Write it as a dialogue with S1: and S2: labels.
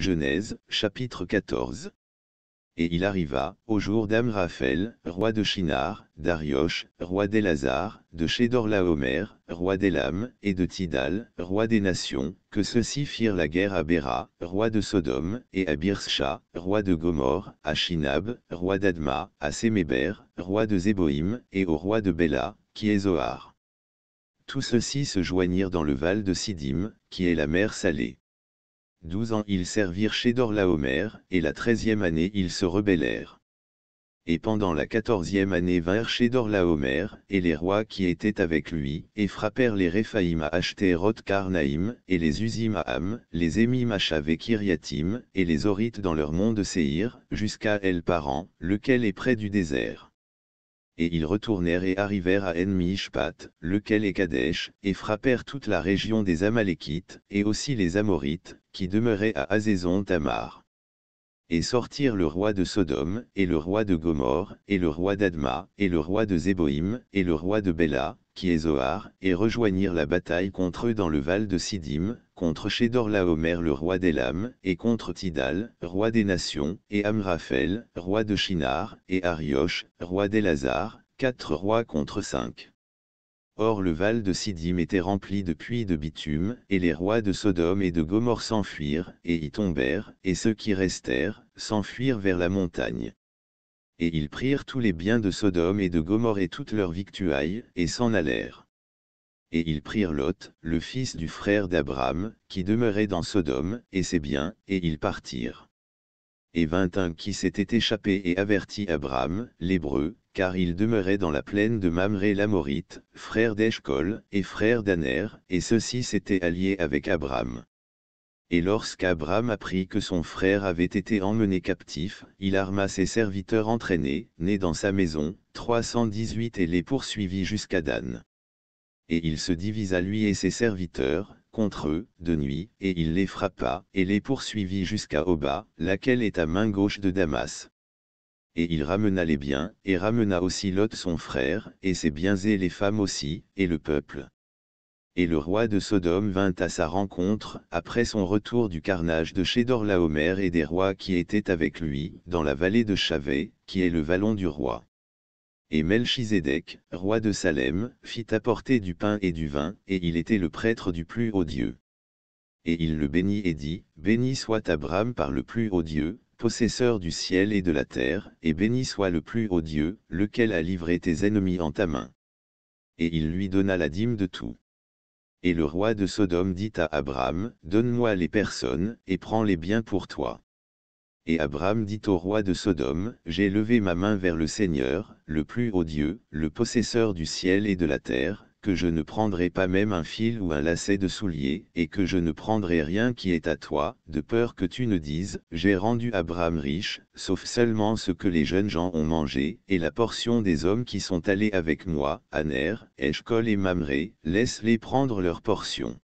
S1: Genèse, chapitre 14. Et il arriva, au jour d'Amraphel, roi de Shinar, d'Arioche, roi d'Elazar, de Chédorlaomer, roi d'Elam, et de Tidal, roi des nations, que ceux-ci firent la guerre à Béra, roi de Sodome, et à Birsha, roi de Gomorre, à Shinab, roi d'Adma, à Séméber, roi de Zéboïm, et au roi de Béla, qui est Zoar. Tous ceux-ci se joignirent dans le val de Sidim, qui est la mer Salée. Douze ans ils servirent chez Dorlaomer, et la treizième année ils se rebellèrent. Et pendant la quatorzième année vinrent chez Dorlaomer, et les rois qui étaient avec lui, et frappèrent les Réphaïm à acheter Karnaïm, et les Uzim à Ham, les Emim à et les Horites dans leur mont de séhir jusqu'à El Paran, lequel est près du désert et ils retournèrent et arrivèrent à En-Mishpat, lequel est Kadesh, et frappèrent toute la région des Amalekites, et aussi les Amorites, qui demeuraient à Azézon Tamar. Et sortirent le roi de Sodome, et le roi de Gomorre, et le roi d'Adma, et le roi de Zéboïm, et le roi de Béla, qui est Zoar, et rejoignirent la bataille contre eux dans le val de Sidim, contre Chedorlaomer le roi d'Elam, et contre Tidal, roi des nations, et Amraphel, roi de Shinar, et Ariosh, roi des d'Elazar, quatre rois contre cinq. Or le val de Sidim était rempli de puits de bitume, et les rois de Sodome et de Gomorre s'enfuirent, et y tombèrent, et ceux qui restèrent, s'enfuirent vers la montagne. Et ils prirent tous les biens de Sodome et de Gomorre et toutes leurs victuailles, et s'en allèrent et ils prirent Lot, le fils du frère d'Abraham, qui demeurait dans Sodome, et ses biens, et ils partirent. Et vint un qui s'était échappé et avertit Abraham, l'Hébreu, car il demeurait dans la plaine de Mamré l'Amorite, frère d'Eshcol, et frère d'Aner, et ceux-ci s'étaient alliés avec Abraham. Et lorsqu'Abraham apprit que son frère avait été emmené captif, il arma ses serviteurs entraînés, nés dans sa maison, 318 et les poursuivit jusqu'à Dan et il se divisa lui et ses serviteurs, contre eux, de nuit, et il les frappa, et les poursuivit jusqu'à Oba, laquelle est à main gauche de Damas. Et il ramena les biens, et ramena aussi Lot son frère, et ses biens et les femmes aussi, et le peuple. Et le roi de Sodome vint à sa rencontre, après son retour du carnage de laomer et des rois qui étaient avec lui, dans la vallée de Chavé, qui est le vallon du roi. Et Melchizedek, roi de Salem, fit apporter du pain et du vin, et il était le prêtre du plus haut Dieu. Et il le bénit et dit, Béni soit Abraham par le plus haut Dieu, possesseur du ciel et de la terre, et béni soit le plus haut Dieu, lequel a livré tes ennemis en ta main. Et il lui donna la dîme de tout. Et le roi de Sodome dit à Abraham, Donne-moi les personnes, et prends les biens pour toi. Et Abraham dit au roi de Sodome, J'ai levé ma main vers le Seigneur, le plus haut Dieu, le possesseur du ciel et de la terre, que je ne prendrai pas même un fil ou un lacet de soulier, et que je ne prendrai rien qui est à toi, de peur que tu ne dises, J'ai rendu Abraham riche, sauf seulement ce que les jeunes gens ont mangé, et la portion des hommes qui sont allés avec moi, Aner, Eshcol et Mamré, laisse-les prendre leur portion.